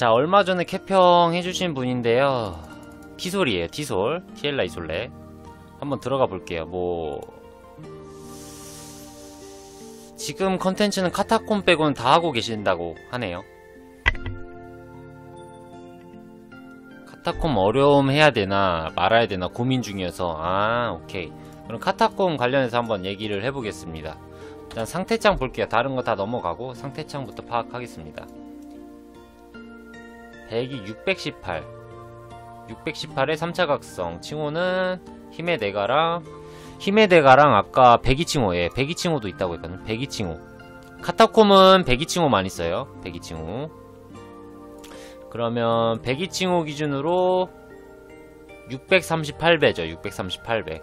자 얼마 전에 캐평 해주신 분인데요 티솔이에요 티솔 티엘라 이솔레 한번 들어가 볼게요 뭐 지금 컨텐츠는 카타콤 빼고는 다 하고 계신다고 하네요 카타콤 어려움 해야 되나 말아야 되나 고민 중이어서 아 오케이 그럼 카타콤 관련해서 한번 얘기를 해보겠습니다 일단 상태창 볼게요 다른 거 다 넘어가고 상태창부터 파악하겠습니다 대기 618 618의 3차 각성 칭호는 힘의 대가랑 힘의 대가랑 아까 배기칭호 예 배기칭호도 있다고 했거든 요 배기칭호 카타콤은 배기칭호 많이 써요 배기칭호 그러면 배기칭호 기준으로 638배죠 638배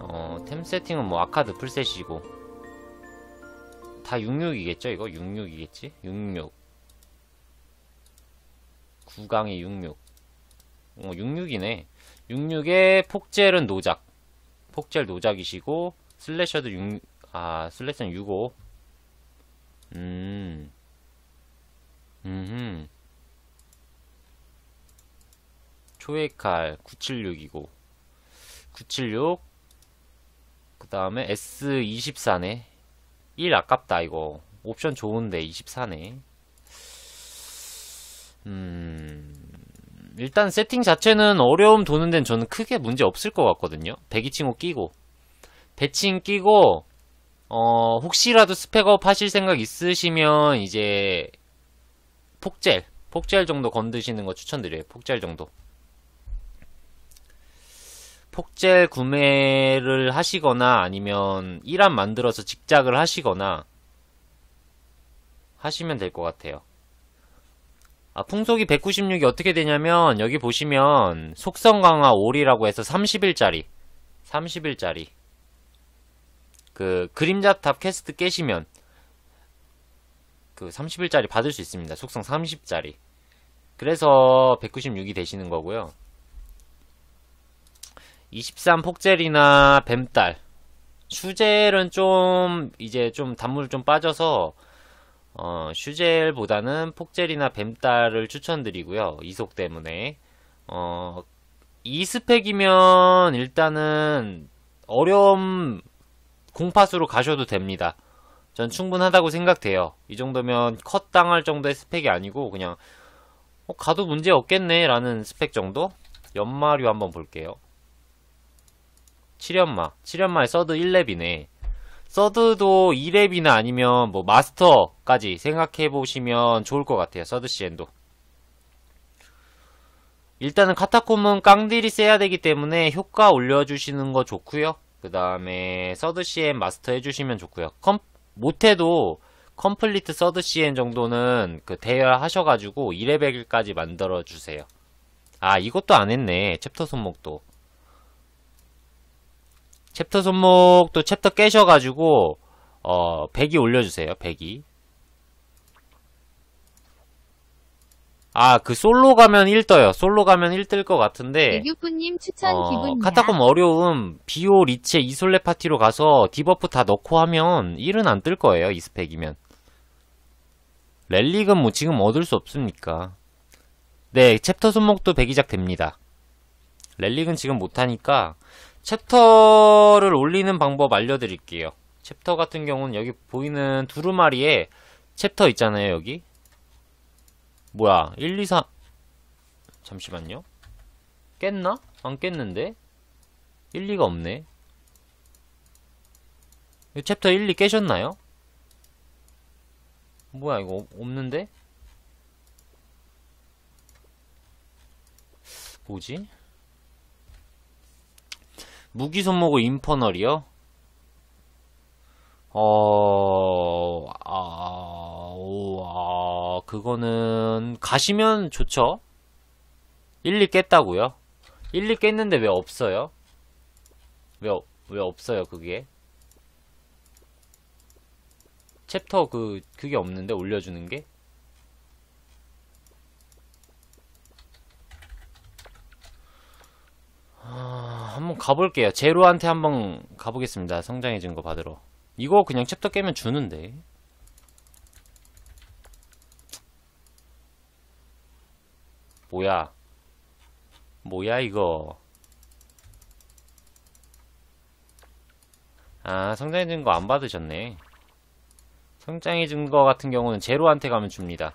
어템 세팅은 뭐 아카드 풀셋이고 다 66이겠죠 이거? 66이겠지? 66 9강이 66. 어, 66이네. 66에 폭젤은 노작. 폭젤 노작이시고 슬래셔도 6, 아, 슬래셔는 65. 음. 음. 초회칼 976이고 976 그다음에 S24네. 1 아깝다 이거. 옵션 좋은데 24네. 음. 일단 세팅 자체는 어려움 도는 데는 저는 크게 문제 없을 것 같거든요. 배기칭호 끼고 배칭 끼고 어 혹시라도 스펙업 하실 생각 있으시면 이제 폭젤 폭젤 정도 건드시는 거 추천드려요. 폭젤 정도 폭젤 구매를 하시거나 아니면 1란 만들어서 직작을 하시거나 하시면 될 것 같아요. 아, 풍속이 196이 어떻게 되냐면 여기 보시면 속성 강화 올이라고 해서 30일짜리 30일짜리 그 그림자탑 캐스트 깨시면 그 30일짜리 받을 수 있습니다. 속성 30짜리 그래서 196이 되시는 거고요. 23 폭젤이나 뱀딸 수젤은 좀 이제 좀 단물 좀 빠져서 어, 슈젤보다는 폭젤이나 뱀딸을 추천드리고요. 이속 때문에. 어, 이 스펙이면 일단은 어려움 공파수로 가셔도 됩니다. 전 충분하다고 생각돼요. 이 정도면 컷 당할 정도의 스펙이 아니고 그냥 어, 가도 문제 없겠네 라는 스펙 정도? 연마류 한번 볼게요. 7연마. 7연마에 서드 1렙이네. 서드도 2랩이나 아니면 뭐 마스터까지 생각해보시면 좋을 것 같아요. 서드시엔도. 일단은 카타콤은 깡딜이 세야 되기 때문에 효과 올려주시는 거 좋고요. 그 다음에 서드CN 마스터 해주시면 좋고요. 컴, 못해도 컴플리트 서드CN 정도는 그 대여하셔가지고 2레벨까지 만들어주세요. 아 이것도 안했네. 챕터 손목도. 챕터 손목도 챕터 깨셔가지고 어 100이 올려주세요 100이 아 그 솔로 가면 1떠요 솔로 가면 1뜰 것 같은데 유부님 추천 어, 기분이야 카타콤 어려움 비오 리체 이솔레 파티로 가서 디버프 다 넣고 하면 1은 안 뜰 거예요 이 스펙이면 렐릭은 뭐 지금 얻을 수 없습니까 네 챕터 손목도 100이작 됩니다 렐릭은 지금 못하니까 챕터를 올리는 방법 알려드릴게요. 챕터 같은 경우는 여기 보이는 두루마리에 챕터 있잖아요, 여기. 뭐야, 1, 2, 3. 잠시만요. 깼나? 안 깼는데? 1, 2가 없네. 이 챕터 1, 2 깨셨나요? 뭐야, 이거 없는데? 뭐지? 무기 손목을 인퍼널이요? 어, 아, 오, 아, 그거는, 가시면 좋죠? 1, 2 깼다고요? 1, 2 깼는데 왜 없어요? 왜, 왜 없어요, 그게? 챕터 그, 그게 없는데, 올려주는 게? 한번 가볼게요. 제로한테 한번 가보겠습니다. 성장의 증거 받으러. 이거 그냥 챕터 깨면 주는데. 뭐야. 뭐야 이거. 아 성장의 증거 안 받으셨네. 성장의 증거 같은 경우는 제로한테 가면 줍니다.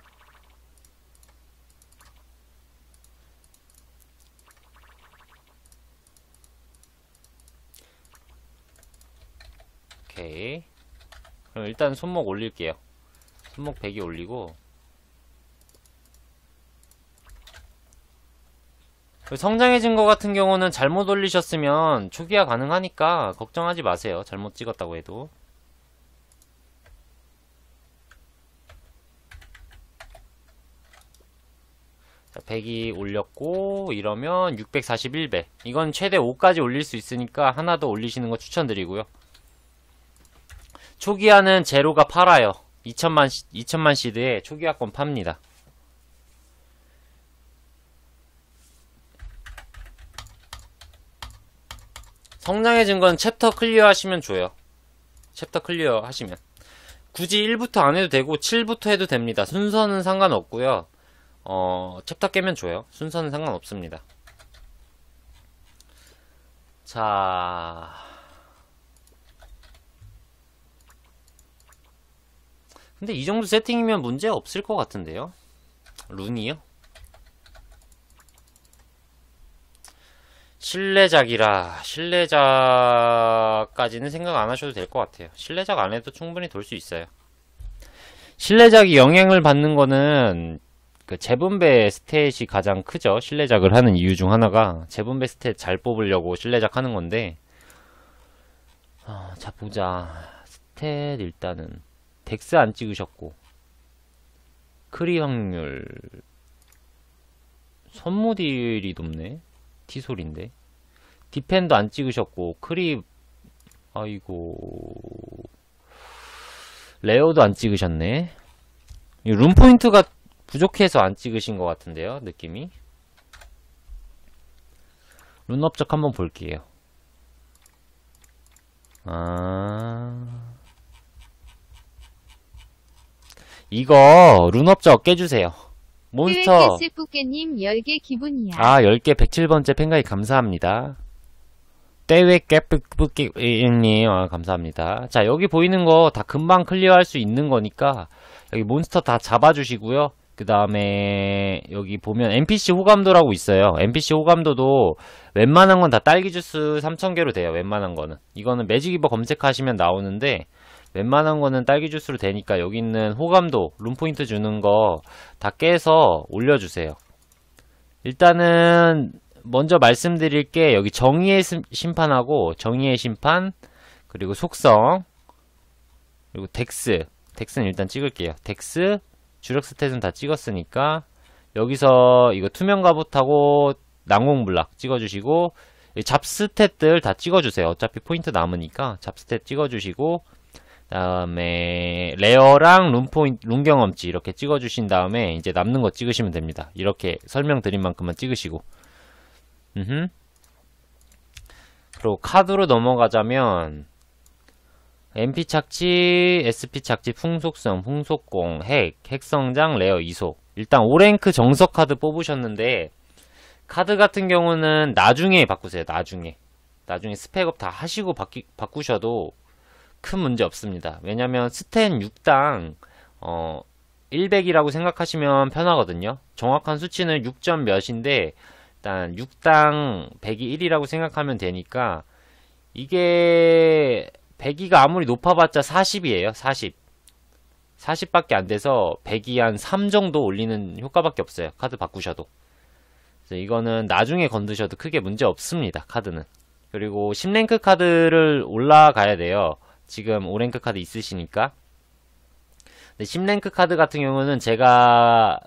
그럼 어, 일단 손목 올릴게요. 손목 100이 올리고 성장해진것 같은 경우는 잘못 올리셨으면 초기화 가능하니까 걱정하지 마세요. 잘못 찍었다고 해도. 자, 100이 올렸고 이러면 641배 이건 최대 5까지 올릴 수 있으니까 하나 더 올리시는 거 추천드리고요. 초기화는 제로가 팔아요. 2천만, 2천만 시드에 초기화권 팝니다. 성장해진건 챕터 클리어 하시면 줘요. 챕터 클리어 하시면. 굳이 1부터 안 해도 되고 7부터 해도 됩니다. 순서는 상관없고요. 어, 챕터 깨면 줘요. 순서는 상관없습니다. 자... 근데 이 정도 세팅이면 문제 없을 것 같은데요? 룬이요? 실내작이라 실내작까지는 생각 안 하셔도 될 것 같아요 실내작 안 해도 충분히 돌 수 있어요 실내작이 영향을 받는 거는 그 재분배 스탯이 가장 크죠 실내작을 하는 이유 중 하나가 재분배 스탯 잘 뽑으려고 실내작 하는 건데 어, 자 보자 스탯 일단은 덱스 안 찍으셨고 크리 확률 선무딜이 높네 티솔인데 디펜도 안 찍으셨고 크리 아이고 레어도 안 찍으셨네 룸 포인트가 부족해서 안 찍으신 것 같은데요 느낌이 룬 업적 한번 볼게요 아 이거 룬업적 깨주세요. 몬스터. 님 10개 기분이야. 아, 10개 107번째 팬가이 감사합니다. 때외 깨뿌끼님 아, 감사합니다. 자, 여기 보이는 거 다 금방 클리어할 수 있는 거니까 여기 몬스터 다 잡아주시고요. 그 다음에 여기 보면 NPC 호감도라고 있어요. NPC 호감도도 웬만한 건 다 딸기주스 3,000개로 돼요. 웬만한 거는. 이거는 매직이버 검색하시면 나오는데 웬만한 거는 딸기 주스로 되니까 여기 있는 호감도 룸포인트 주는 거 다 깨서 올려주세요. 일단은 먼저 말씀드릴 게 여기 정의의 심판하고 정의의 심판 그리고 속성 그리고 덱스 덱스는 일단 찍을게요. 덱스 주력 스탯은 다 찍었으니까 여기서 이거 투명 갑옷하고 난공불락 찍어주시고 잡스탯들 다 찍어주세요. 어차피 포인트 남으니까 잡스탯 찍어주시고 다음에 레어랑 룸포인 룸경험치 이렇게 찍어주신 다음에 이제 남는 거 찍으시면 됩니다. 이렇게 설명드린 만큼만 찍으시고 음흠. 그리고 카드로 넘어가자면 MP 착지, SP 착지, 풍속성, 풍속공, 핵, 핵성장, 레어, 이속 일단 오랭크 정석 카드 뽑으셨는데 카드 같은 경우는 나중에 바꾸세요. 나중에 나중에 스펙업 다 하시고 바꾸셔도 큰 문제 없습니다. 왜냐면 스텐 6당 어 100이라고 생각하시면 편하거든요. 정확한 수치는 6점 몇인데 일단 6당 100이 1이라고 생각하면 되니까 이게 100이가 아무리 높아봤자 40이에요. 40. 40밖에 안 돼서 100이 한3 정도 올리는 효과밖에 없어요. 카드 바꾸셔도. 이거는 나중에 건드셔도 크게 문제 없습니다. 카드는. 그리고 10랭크 카드를 올라가야 돼요. 지금 5랭크 카드 있으시니까 10랭크 카드 같은 경우는 제가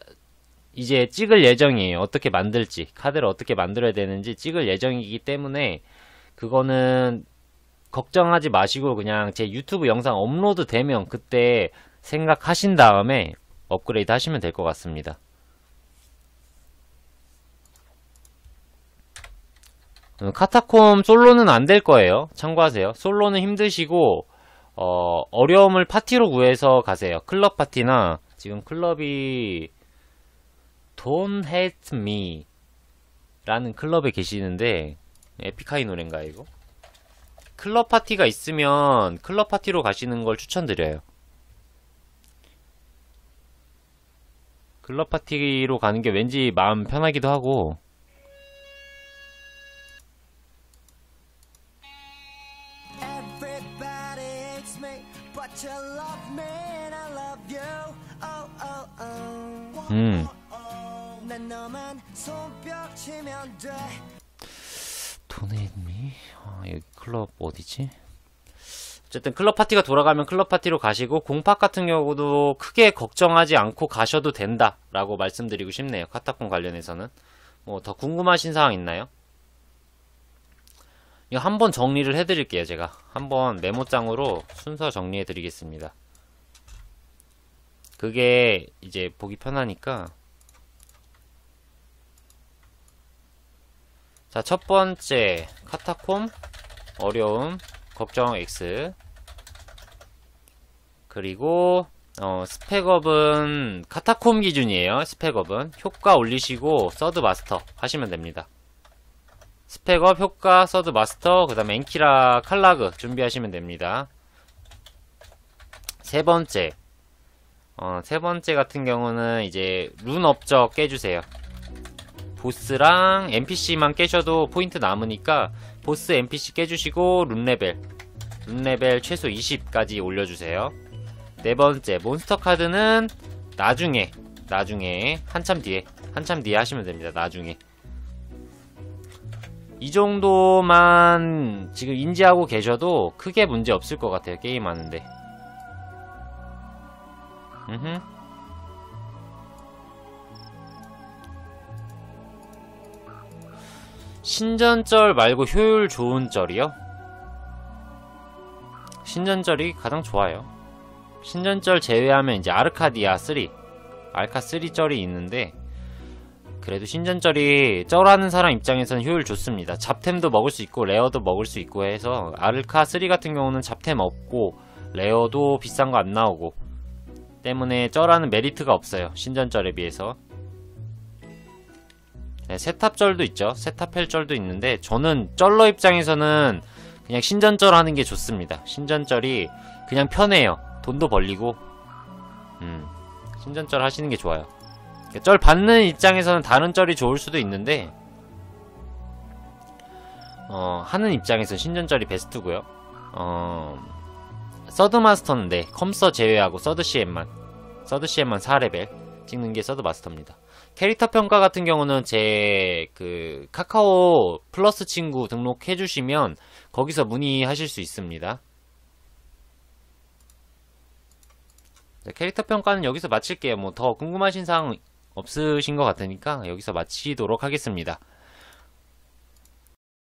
이제 찍을 예정이에요. 어떻게 만들지 카드를 어떻게 만들어야 되는지 찍을 예정이기 때문에 그거는 걱정하지 마시고 그냥 제 유튜브 영상 업로드 되면 그때 생각하신 다음에 업그레이드 하시면 될 것 같습니다. 카타콤 솔로는 안 될 거예요. 참고하세요. 솔로는 힘드시고 어, 어려움을 파티로 구해서 가세요. 클럽 파티나 지금 클럽이 Don't Hate Me 라는 클럽에 계시는데 에픽하이 노래인가 이거? 클럽 파티가 있으면 클럽 파티로 가시는 걸 추천드려요. 클럽 파티로 가는 게 왠지 마음 편하기도 하고 음. 도네미 아, 여기 클럽 어디지? 어쨌든 클럽 파티가 돌아가면 클럽 파티로 가시고 공팟 같은 경우도 크게 걱정하지 않고 가셔도 된다라고 말씀드리고 싶네요. 카타콘 관련해서는 뭐 더 궁금하신 사항 있나요? 이거 한번 정리를 해드릴게요 제가 한번 메모장으로 순서 정리해드리겠습니다 그게 이제 보기 편하니까 자 첫번째 카타콤 어려움 걱정 X 그리고 어, 스펙업은 카타콤 기준이에요 스펙업은 효과 올리시고 서드 마스터 하시면 됩니다 스펙업, 효과, 서드 마스터, 그 다음에 엔키라 칼라그 준비하시면 됩니다. 세 번째. 어, 세 번째 같은 경우는 이제 룬 업적 깨주세요. 보스랑 NPC만 깨셔도 포인트 남으니까 보스 NPC 깨주시고 룬 레벨 룬 레벨 최소 20까지 올려주세요 네 번째 몬스터 카드는 나중에 나중에 한참 뒤에 한참 뒤에 하시면 됩니다 나중에 이 정도만 지금 인지하고 계셔도 크게 문제 없을 것 같아요. 게임하는데. 으흠. 신전절 말고 효율 좋은 절이요? 신전절이 가장 좋아요. 신전절 제외하면 이제 아르카디아 3, 알카 3절이 있는데 그래도 신전절이 쩔하는 사람 입장에서는 효율 좋습니다. 잡템도 먹을 수 있고 레어도 먹을 수 있고 해서 아르카3 같은 경우는 잡템 없고 레어도 비싼 거 안 나오고 때문에 쩔하는 메리트가 없어요. 신전절에 비해서 네, 세탑절도 있죠. 세탑헬절도 있는데 저는 쩔러 입장에서는 그냥 신전절 하는 게 좋습니다. 신전절이 그냥 편해요. 돈도 벌리고 음, 신전절 하시는 게 좋아요. 쩔 받는 입장에서는 다른 쩔이 좋을 수도 있는데 어, 하는 입장에서 신전절이 베스트고요 어, 서드마스터인데 컴서 제외하고 서드CM만 서드CM만 4레벨 찍는게 서드마스터입니다 캐릭터 평가 같은 경우는 제 그 카카오 플러스 친구 등록해주시면 거기서 문의하실 수 있습니다 캐릭터 평가는 여기서 마칠게요 뭐 더 궁금하신 사항 없으신 것 같으니까 여기서 마치도록 하겠습니다.